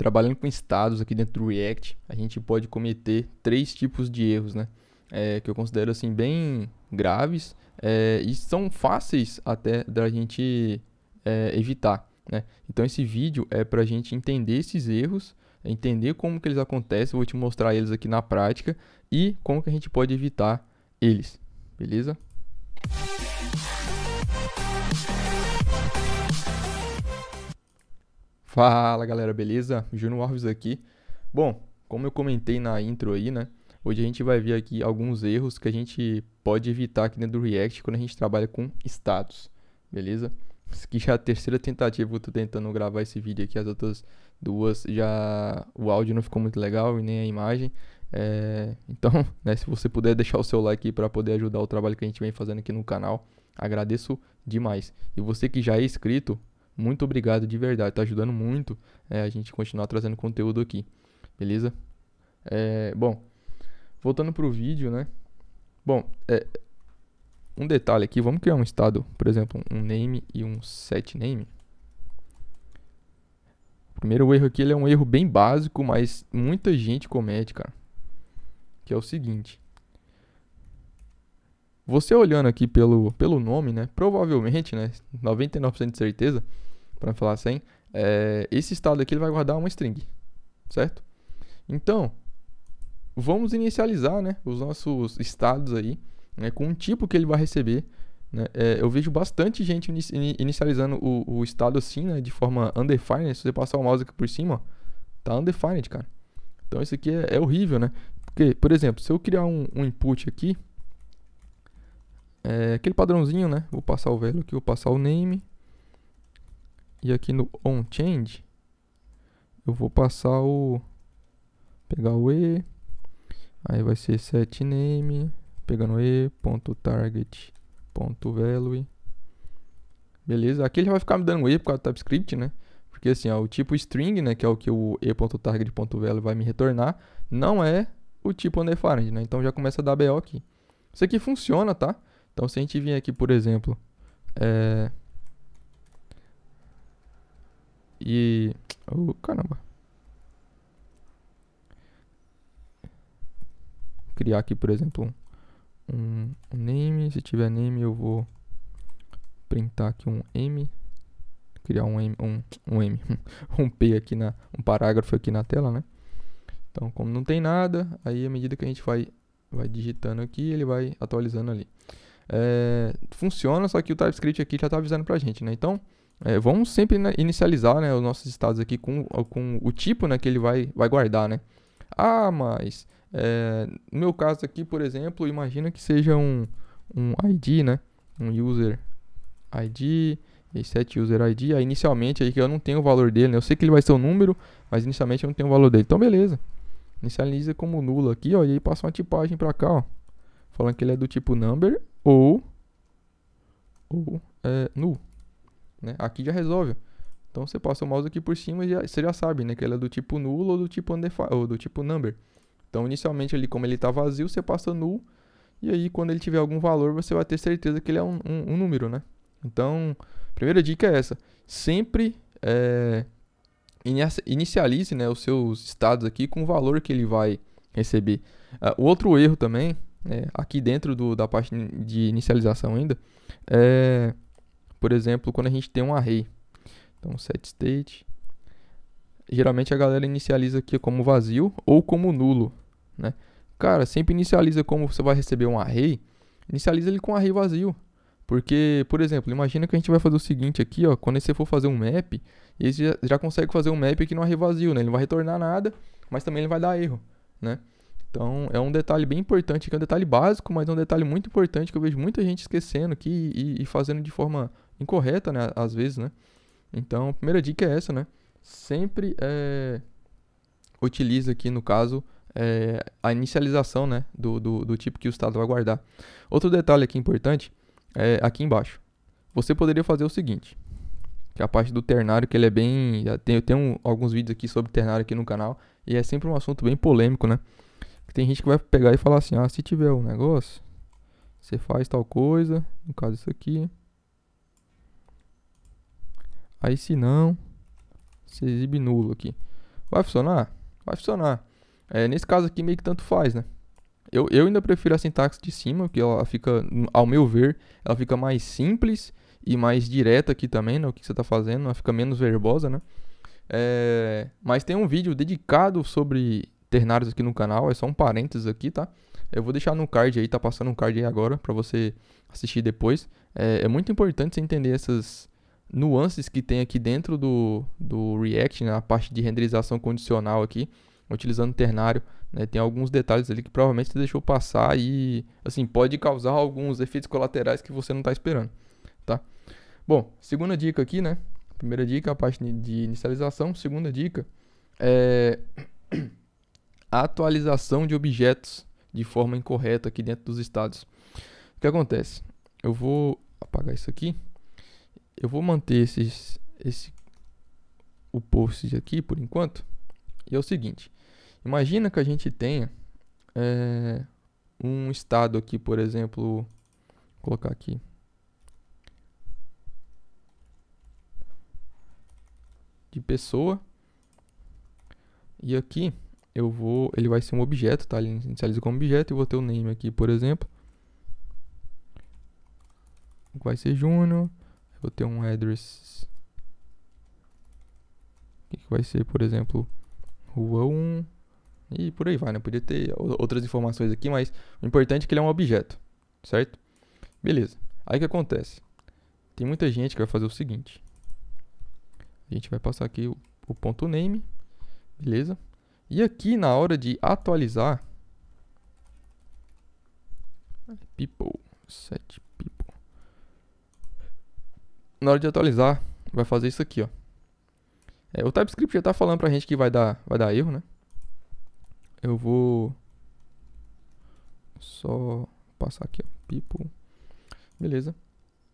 trabalhando com estados aqui dentro do React, a gente pode cometer três tipos de erros, né? É, que eu considero assim bem graves é, e são fáceis até da gente é, evitar. Né? Então esse vídeo é para a gente entender esses erros, entender como que eles acontecem, vou te mostrar eles aqui na prática e como que a gente pode evitar eles, beleza? Fala galera, beleza? Juno Alves aqui. Bom, como eu comentei na intro aí, né? Hoje a gente vai ver aqui alguns erros que a gente pode evitar aqui dentro do React quando a gente trabalha com status, beleza? Isso aqui já é a terceira tentativa eu tô tentando gravar esse vídeo aqui, as outras duas já o áudio não ficou muito legal e nem a imagem. É... Então, né, se você puder deixar o seu like para poder ajudar o trabalho que a gente vem fazendo aqui no canal, agradeço demais. E você que já é inscrito, muito obrigado de verdade, tá ajudando muito é, a gente continuar trazendo conteúdo aqui, beleza? É, bom, voltando pro vídeo, né? Bom, é, um detalhe aqui, vamos criar um estado, por exemplo, um name e um set name. O primeiro erro aqui ele é um erro bem básico, mas muita gente comete, cara. Que é o seguinte. Você olhando aqui pelo, pelo nome, né? Provavelmente, né? 99% de certeza, para falar assim, é, esse estado aqui ele vai guardar uma string, certo? Então, vamos inicializar né, os nossos estados aí, né, com um tipo que ele vai receber. Né? É, eu vejo bastante gente inicializando o, o estado assim, né, de forma undefined. Se você passar o mouse aqui por cima, ó, tá undefined, cara. Então isso aqui é, é, horrível, né? Porque, por exemplo, se eu criar um, um input aqui, é, aquele padrãozinho, né? Vou passar o velho aqui, vou passar o name, e aqui no onChange, eu vou passar o... Pegar o E, aí vai ser set name, pegando E, ponto target, ponto Beleza? Aqui ele vai ficar me dando E por causa do TypeScript, né? Porque assim, ó, o tipo string, né, que é o que o e.target.value vai me retornar, não é o tipo undefined, né? Então já começa a dar BO aqui. Isso aqui funciona, tá? Então se a gente vir aqui, por exemplo, é, e. Oh, caramba. criar aqui, por exemplo, um, name. Se tiver name, eu vou printar aqui um M criar um M, um, um, M, um P aqui na, um parágrafo aqui na tela, né? Então, como não tem nada, aí à medida que a gente vai, vai digitando aqui, ele vai atualizando ali. É, funciona, só que o TypeScript aqui já está avisando pra gente, né? Então, é, vamos sempre né, inicializar né, os nossos estados aqui com, com o tipo né, que ele vai, vai guardar. Né? Ah, mas é, no meu caso aqui, por exemplo, imagina que seja um, um ID, né? um user ID, e set user ID. Aí inicialmente aí que eu não tenho o valor dele, né? eu sei que ele vai ser um número, mas inicialmente eu não tenho o valor dele. Então beleza, inicializa como nulo aqui ó, e aí passa uma tipagem para cá, ó, falando que ele é do tipo number ou, ou é, null. Né? Aqui já resolve. Então você passa o mouse aqui por cima e já, você já sabe né, que ele é do tipo nulo ou do tipo, ou do tipo number. Então inicialmente ali, como ele está vazio, você passa null. E aí quando ele tiver algum valor, você vai ter certeza que ele é um, um, um número, né? Então, primeira dica é essa. Sempre é, inicialize né, os seus estados aqui com o valor que ele vai receber. Ah, o uh, outro erro também, é, aqui dentro do, da parte de inicialização ainda, é por exemplo, quando a gente tem um array. Então, set state. Geralmente a galera inicializa aqui como vazio ou como nulo, né? Cara, sempre inicializa como você vai receber um array, inicializa ele com array vazio. Porque, por exemplo, imagina que a gente vai fazer o seguinte aqui, ó, quando você for fazer um map, ele já, já consegue fazer um map aqui no array vazio, né? Ele não vai retornar nada, mas também ele vai dar erro, né? Então, é um detalhe bem importante, que é um detalhe básico, mas é um detalhe muito importante que eu vejo muita gente esquecendo aqui e, e fazendo de forma incorreta, né? Às vezes, né? Então, a primeira dica é essa, né? Sempre é, eh, utiliza aqui, no caso, é, a inicialização né, do, do, do, tipo que o estado vai guardar. Outro detalhe aqui importante é aqui embaixo. Você poderia fazer o seguinte, que é a parte do ternário, que ele é bem... Tem, eu tenho alguns vídeos aqui sobre ternário aqui no canal, e é sempre um assunto bem polêmico, né? Tem gente que vai pegar e falar assim, ah, se tiver um negócio, você faz tal coisa, no caso isso aqui, Aí se não, você exibe nulo aqui. Vai funcionar? Vai funcionar. É, nesse caso aqui meio que tanto faz, né? Eu, eu ainda prefiro a sintaxe de cima, que ela fica, ao meu ver, ela fica mais simples e mais direta aqui também, né? O que você está fazendo, ela fica menos verbosa, né? É, mas tem um vídeo dedicado sobre ternários aqui no canal, é só um parênteses aqui, tá? Eu vou deixar no card aí, tá passando um card aí agora para você assistir depois. É, é, muito importante você entender essas, nuances que tem aqui dentro do, do React, na né, parte de renderização condicional aqui, utilizando ternário, né, tem alguns detalhes ali que provavelmente você deixou passar e, assim, pode causar alguns efeitos colaterais que você não está esperando, tá? Bom, segunda dica aqui, né? Primeira dica, a parte de inicialização. Segunda dica é atualização de objetos de forma incorreta aqui dentro dos estados. O que acontece? Eu vou apagar isso aqui eu vou manter esses, esse, o post aqui por enquanto. E é o seguinte: imagina que a gente tenha é, um estado aqui, por exemplo, vou colocar aqui. de pessoa e aqui eu vou ele vai ser um objeto tá ele inicializa como objeto e vou ter o um name aqui por exemplo vai ser Júnior vou ter um address que, que vai ser, por exemplo, rua 1 e por aí vai, né? Podia ter outras informações aqui, mas o importante é que ele é um objeto, certo? Beleza. Aí o que acontece? Tem muita gente que vai fazer o seguinte. A gente vai passar aqui o, o ponto name, beleza? E aqui na hora de atualizar hum. people 7 na hora de atualizar, vai fazer isso aqui, ó. É, o TypeScript já tá falando pra gente que vai dar, vai dar erro, né? Eu vou só passar aqui, ó, people. Beleza.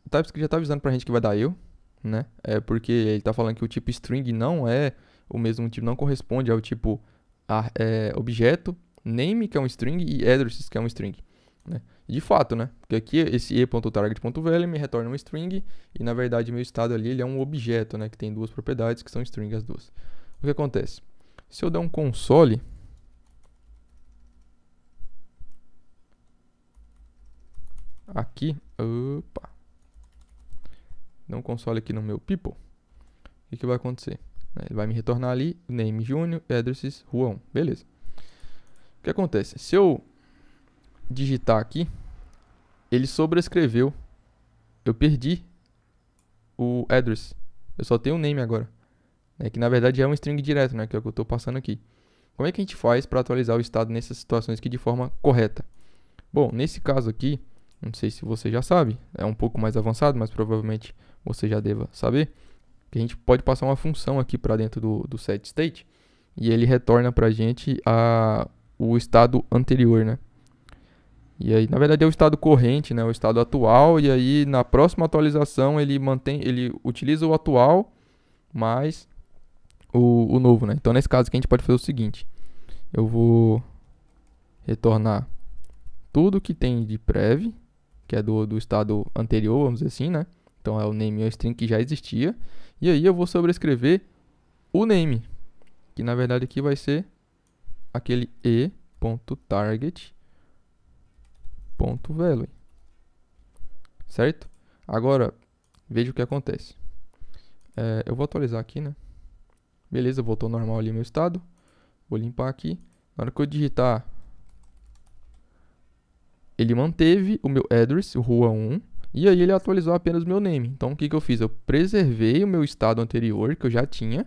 O TypeScript já tá avisando pra gente que vai dar erro, né? É porque ele tá falando que o tipo string não é o mesmo tipo, não corresponde ao tipo a, é, objeto, name, que é um string, e addresses, que é um string, né? De fato, né? Porque aqui esse e.target.value me retorna um string e na verdade meu estado ali ele é um objeto, né, que tem duas propriedades que são string as duas. O que acontece? Se eu der um console aqui, opa. Dar um console aqui no meu people. O que, que vai acontecer? Né? Ele vai me retornar ali name Júnior, addresses Juan, beleza. O que acontece? Se eu digitar aqui, ele sobrescreveu. Eu perdi o address. Eu só tenho o name agora. Né, que na verdade é um string direto, né, que é o que eu estou passando aqui. Como é que a gente faz para atualizar o estado nessas situações aqui de forma correta? Bom, nesse caso aqui, não sei se você já sabe, é um pouco mais avançado, mas provavelmente você já deva saber, que a gente pode passar uma função aqui para dentro do, do set state e ele retorna para a gente o estado anterior, né? E aí, na verdade, é o estado corrente, né? O estado atual. E aí, na próxima atualização, ele mantém, ele utiliza o atual, mais o, o novo, né? Então, nesse caso aqui, a gente pode fazer o seguinte. Eu vou retornar tudo que tem de prev, que é do, do estado anterior, vamos dizer assim, né? Então, é o name e o string que já existia. E aí, eu vou sobrescrever o name, que na verdade aqui vai ser aquele e.target value, certo? Agora, veja o que acontece. É, eu vou atualizar aqui, né? Beleza, voltou normal ali meu estado. Vou limpar aqui. Na hora que eu digitar, ele manteve o meu address, o rua 1, e aí ele atualizou apenas o meu name. Então o que, que eu fiz? Eu preservei o meu estado anterior, que eu já tinha,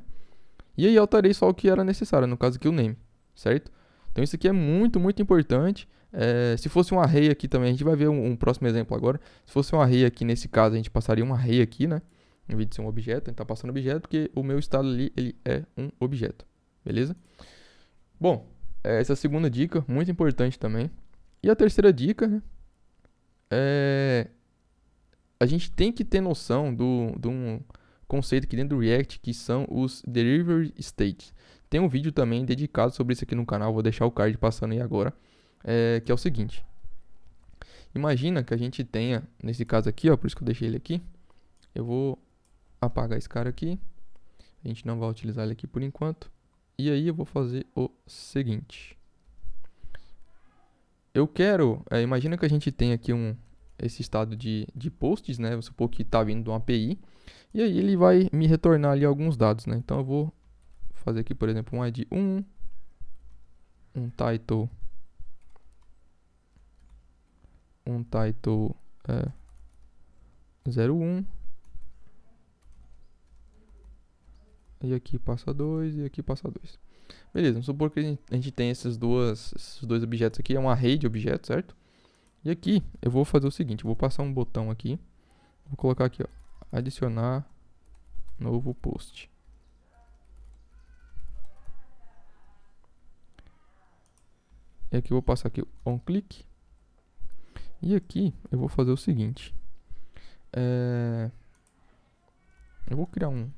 e aí alterei só o que era necessário, no caso aqui o name, certo? Então isso aqui é muito, muito importante. É, se fosse um array aqui também, a gente vai ver um, um, próximo exemplo agora. Se fosse um array aqui, nesse caso, a gente passaria um array aqui, né? Em vez de ser um objeto, a gente está passando objeto, porque o meu estado ali, ele é um objeto. Beleza? Bom, é, essa é a segunda dica, muito importante também. E a terceira dica, né? É... A gente tem que ter noção do, de um conceito aqui dentro do React, que são os Delivery States. Tem um vídeo também dedicado sobre isso aqui no canal, vou deixar o card passando aí agora é, que é o seguinte. Imagina que a gente tenha, nesse caso aqui, ó, por isso que eu deixei ele aqui. Eu vou apagar esse cara aqui. A gente não vai utilizar ele aqui por enquanto. E aí eu vou fazer o seguinte. Eu quero, é, imagina que a gente tenha aqui um, esse estado de, de posts, né? Vou supor que está vindo de uma API. E aí ele vai me retornar ali alguns dados, né? Então eu vou fazer aqui, por exemplo, um ID 1, um title um title é, 01 e aqui passa 2 e aqui passa 2. Beleza, vamos supor que a gente tem essas duas, esses dois objetos aqui, é uma array de objetos, certo? E aqui eu vou fazer o seguinte, vou passar um botão aqui, vou colocar aqui, ó, adicionar novo post. E aqui eu vou passar aqui on click e aqui eu vou fazer o seguinte. É... Eu vou criar um.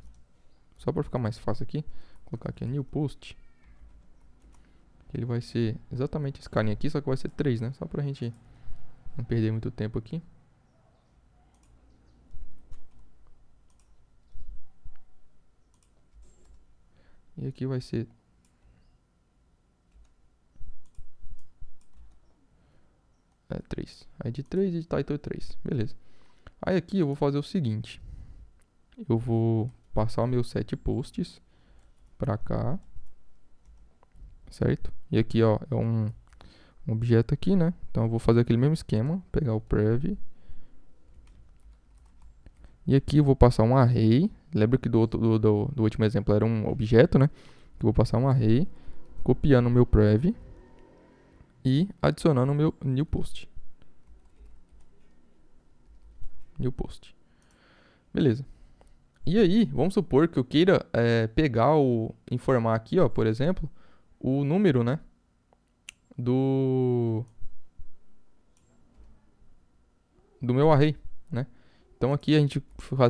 Só para ficar mais fácil aqui. Vou colocar aqui new post. Ele vai ser exatamente esse carinha aqui, só que vai ser 3, né? Só pra gente não perder muito tempo aqui. E aqui vai ser É, 3. Aí de 3 e de title 3. Beleza. Aí aqui eu vou fazer o seguinte. Eu vou passar meus set posts para cá. Certo? E aqui, ó, é um, um objeto aqui, né? Então eu vou fazer aquele mesmo esquema. Pegar o prev. E aqui eu vou passar um array. Lembra que do, outro, do, do, do último exemplo era um objeto, né? Eu vou passar um array. Copiando o meu prev e adicionar no meu new post. New post. Beleza. E aí, vamos supor que eu queira é, pegar o. informar aqui, ó, por exemplo, o número, né? Do. Do meu array, né? Então aqui a gente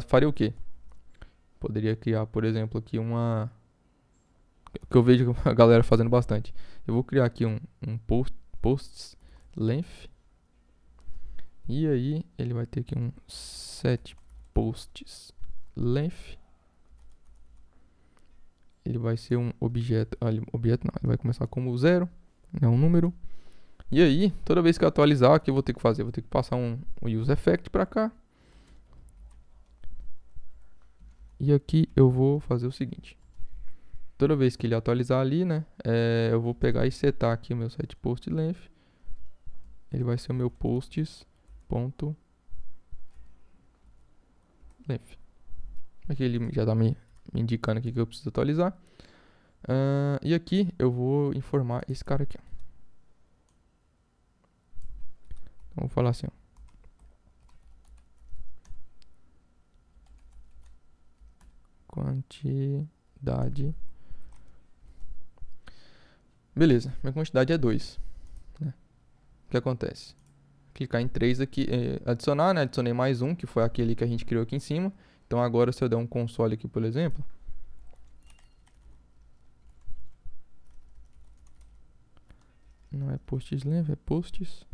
faria o quê? Poderia criar, por exemplo, aqui uma. Que eu vejo a galera fazendo bastante. Eu vou criar aqui um, um post posts length. E aí ele vai ter aqui um set posts length. Ele vai ser um objeto, objeto não, ele vai começar como zero, é um número. E aí, toda vez que eu atualizar, o que eu vou ter que fazer? Eu vou ter que passar um, um use effect para cá. E aqui eu vou fazer o seguinte toda vez que ele atualizar ali, né, é, eu vou pegar e setar aqui o meu site post length. Ele vai ser o meu posts.length. Aqui ele já está me, me, indicando aqui que eu preciso atualizar. Uh, e aqui eu vou informar esse cara aqui. Então, vou falar assim, ó. Quantidade Beleza, minha quantidade é 2. Né? O que acontece? Clicar em 3 aqui, eh, adicionar, né? Adicionei mais um, que foi aquele que a gente criou aqui em cima. Então agora se eu der um console aqui, por exemplo... Não é posts lembra? É posts.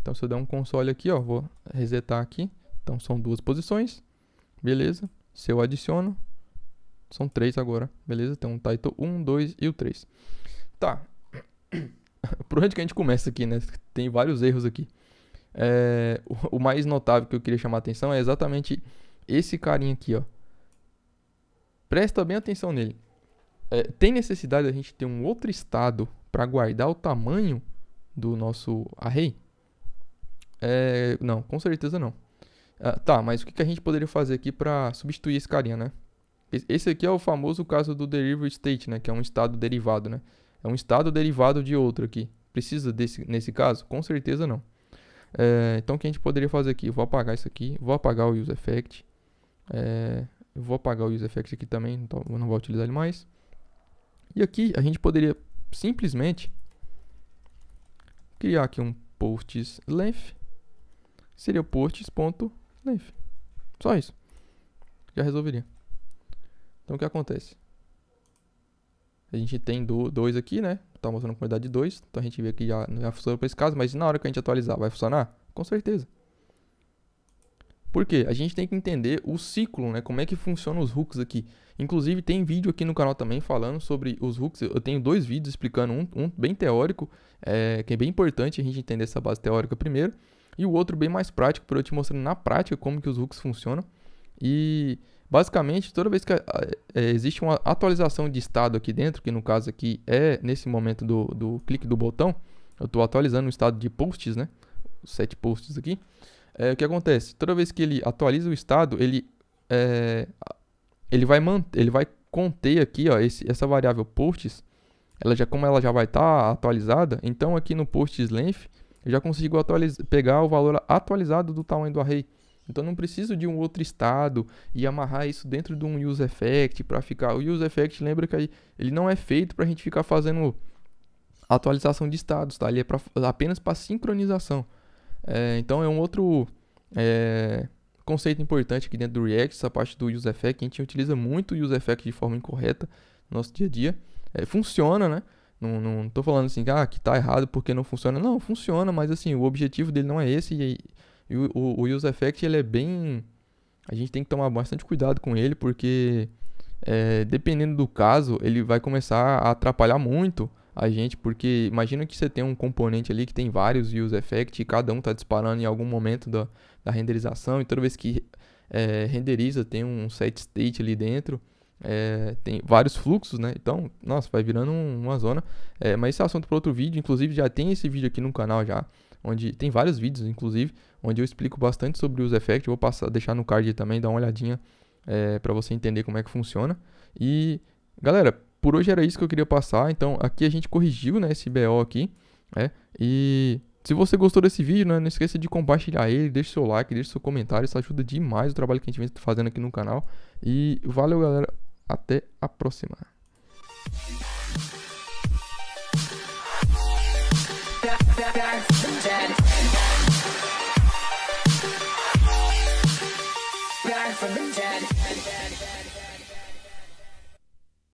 Então se eu der um console aqui, ó, vou resetar aqui. Então são duas posições. Beleza. Se eu adiciono, são três agora, beleza? Tem um title 1, 2 e o 3. Tá. Por onde que a gente começa aqui, né? Tem vários erros aqui. É, o, o mais notável que eu queria chamar a atenção é exatamente esse carinha aqui, ó. Presta bem atenção nele. É, tem necessidade a gente ter um outro estado para guardar o tamanho do nosso array? É, não, com certeza não. Ah, tá, mas o que, que a gente poderia fazer aqui para substituir esse carinha, né? Esse aqui é o famoso caso do derivative state, né? Que é um estado derivado, né? É um estado derivado de outro aqui. Precisa desse nesse caso? Com certeza não. É, então, o que a gente poderia fazer aqui? vou apagar isso aqui. Vou apagar o useEffect. É, vou apagar o effect aqui também. Então, não vou utilizar ele mais. E aqui, a gente poderia simplesmente criar aqui um posts length. Seria posts.length. Só isso. Já resolveria. Então o que acontece? A gente tem dois aqui, né? Tá mostrando a quantidade de dois. Então a gente vê que já não funcionou para esse caso, mas na hora que a gente atualizar, vai funcionar? Com certeza. Por quê? A gente tem que entender o ciclo, né? Como é que funciona os hooks aqui. Inclusive, tem vídeo aqui no canal também falando sobre os hooks. Eu tenho dois vídeos explicando, um, um bem teórico, é, que é bem importante a gente entender essa base teórica primeiro, e o outro bem mais prático, para eu te mostrar na prática como que os hooks funcionam. E Basicamente, toda vez que ah, é, é, existe uma atualização de estado aqui dentro, que no caso aqui é nesse momento do, do clique do botão, eu estou atualizando o estado de posts, né? Sete posts aqui. É, o que acontece? Toda vez que ele atualiza o estado, ele, é, ele, vai, manter, ele vai conter aqui ó, esse, essa variável posts, ela já, como ela já vai estar tá atualizada, então aqui no posts length, eu já consigo pegar o valor atualizado do tamanho do array. Então não preciso de um outro estado e amarrar isso dentro de um use effect para ficar. O use effect lembra que ele não é feito para a gente ficar fazendo atualização de estados, tá? Ele é pra, apenas para sincronização. É, então é um outro é, conceito importante aqui dentro do React, essa parte do use effect. A gente utiliza muito o use effect de forma incorreta no nosso dia a dia. É, funciona, né? Não, não tô falando assim, ah, que tá errado porque não funciona. Não, funciona, mas assim, o objetivo dele não é esse e, e o, o, Use Effect, ele é bem... A gente tem que tomar bastante cuidado com ele, porque é, dependendo do caso, ele vai começar a atrapalhar muito a gente, porque imagina que você tem um componente ali que tem vários Use Effect e cada um está disparando em algum momento da, da renderização, e toda vez que é, renderiza tem um set state ali dentro, é, tem vários fluxos, né? Então, nossa, vai virando uma zona. É, mas esse é assunto para outro vídeo. Inclusive, já tem esse vídeo aqui no canal já, onde tem vários vídeos, inclusive, onde eu explico bastante sobre o Use Effect. Vou passar, deixar no card também, dar uma olhadinha é, para você entender como é que funciona. E, galera, por hoje era isso que eu queria passar. Então, aqui a gente corrigiu né, esse BO aqui. Né? E se você gostou desse vídeo, né, não esqueça de compartilhar ele, deixe seu like, deixe seu comentário. Isso ajuda demais o trabalho que a gente vem fazendo aqui no canal. E valeu, galera. Até a próxima.